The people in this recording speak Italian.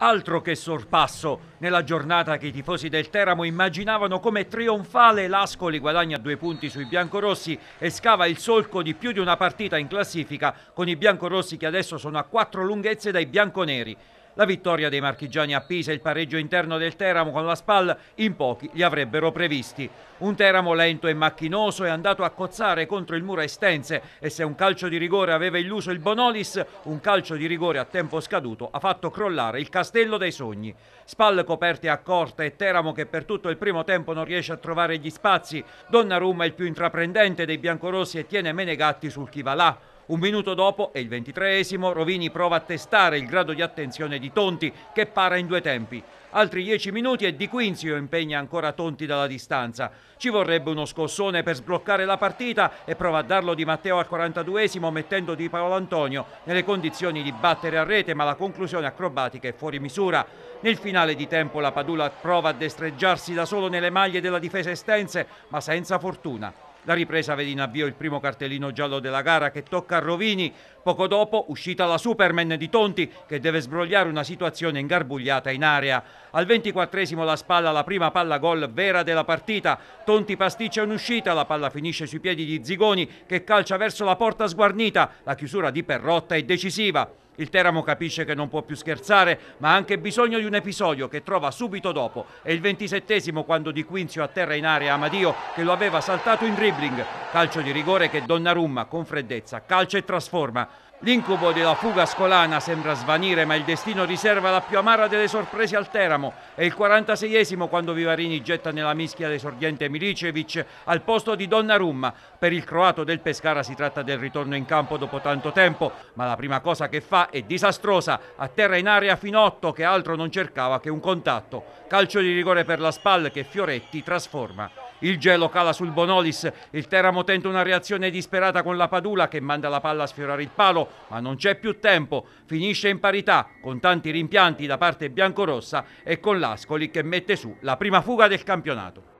Altro che sorpasso nella giornata che i tifosi del Teramo immaginavano come trionfale, l'Ascoli guadagna due punti sui biancorossi e scava il solco di più di una partita in classifica con i biancorossi che adesso sono a quattro lunghezze dai bianconeri. La vittoria dei marchigiani a Pisa e il pareggio interno del Teramo con la SPAL in pochi li avrebbero previsti. Un Teramo lento e macchinoso è andato a cozzare contro il muro Estense e se un calcio di rigore aveva illuso il Bonolis, un calcio di rigore a tempo scaduto ha fatto crollare il castello dei sogni. SPAL coperte a corte e Teramo che per tutto il primo tempo non riesce a trovare gli spazi. Donnarumma è il più intraprendente dei biancorossi e tiene Menegatti sul chi va là. Un minuto dopo e il ventitreesimo, Rovini prova a testare il grado di attenzione di Tonti che para in due tempi. Altri dieci minuti e Di Quinzio impegna ancora Tonti dalla distanza. Ci vorrebbe uno scossone per sbloccare la partita e prova a darlo di Matteo al 42esimo mettendo Di Paolo Antonio nelle condizioni di battere a rete ma la conclusione acrobatica è fuori misura. Nel finale di tempo la Padula prova a destreggiarsi da solo nelle maglie della difesa estense ma senza fortuna. La ripresa vede in avvio il primo cartellino giallo della gara che tocca a Rovini. Poco dopo uscita la Superman di Tonti che deve sbrogliare una situazione ingarbugliata in area. Al 24 la spalla la prima palla gol vera della partita. Tonti pasticcia un'uscita, la palla finisce sui piedi di Zigoni che calcia verso la porta sguarnita. La chiusura di Perrotta è decisiva. Il Teramo capisce che non può più scherzare, ma ha anche bisogno di un episodio che trova subito dopo. È il 27 quando Di Quinzio atterra in area Amadio che lo aveva saltato in dribbling. Calcio di rigore che Donnarumma con freddezza calcia e trasforma. L'incubo della fuga scolana sembra svanire, ma il destino riserva la più amara delle sorprese al Teramo. È il 46esimo quando Vivarini getta nella mischia l'esordiente Milicevic al posto di Donnarumma. Per il croato del Pescara si tratta del ritorno in campo dopo tanto tempo, ma la prima cosa che fa è disastrosa. A terra in area Finotto che altro non cercava che un contatto. Calcio di rigore per la SPAL che Fioretti trasforma. Il gelo cala sul Bonolis, il Teramo tenta una reazione disperata con la Padula che manda la palla a sfiorare il palo, ma non c'è più tempo. Finisce in parità con tanti rimpianti da parte biancorossa e con l'Ascoli che mette su la prima fuga del campionato.